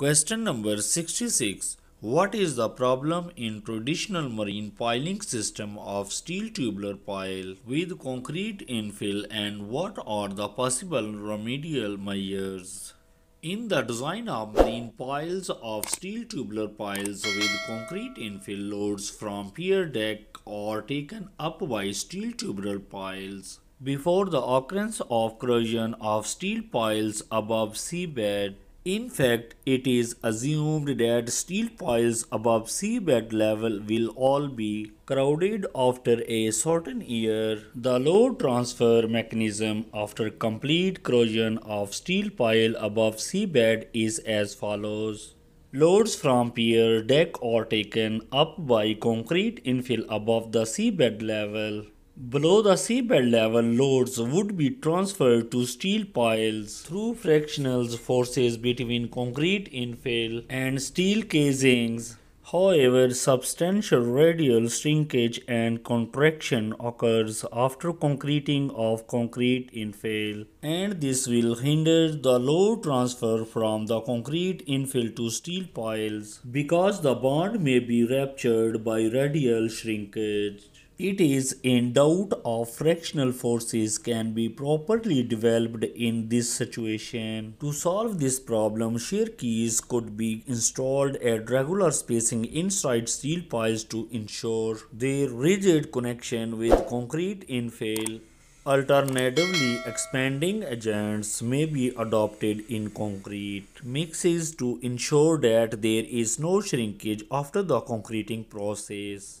Question number 66. What is the problem in traditional marine piling system of steel tubular pile with concrete infill and what are the possible remedial measures? In the design of marine piles of steel tubular piles with concrete infill loads from pier deck are taken up by steel tubular piles. Before the occurrence of corrosion of steel piles above seabed, in fact, it is assumed that steel piles above seabed level will all be crowded after a certain year. The load transfer mechanism after complete corrosion of steel pile above seabed is as follows. Loads from pier deck are taken up by concrete infill above the seabed level. Below the seabed level, loads would be transferred to steel piles through frictional forces between concrete infill and steel casings. However, substantial radial shrinkage and contraction occurs after concreting of concrete infill, and this will hinder the load transfer from the concrete infill to steel piles because the bond may be ruptured by radial shrinkage. It is in doubt of fractional forces can be properly developed in this situation. To solve this problem, shear keys could be installed at regular spacing inside steel piles to ensure their rigid connection with concrete infill. Alternatively, expanding agents may be adopted in concrete mixes to ensure that there is no shrinkage after the concreting process.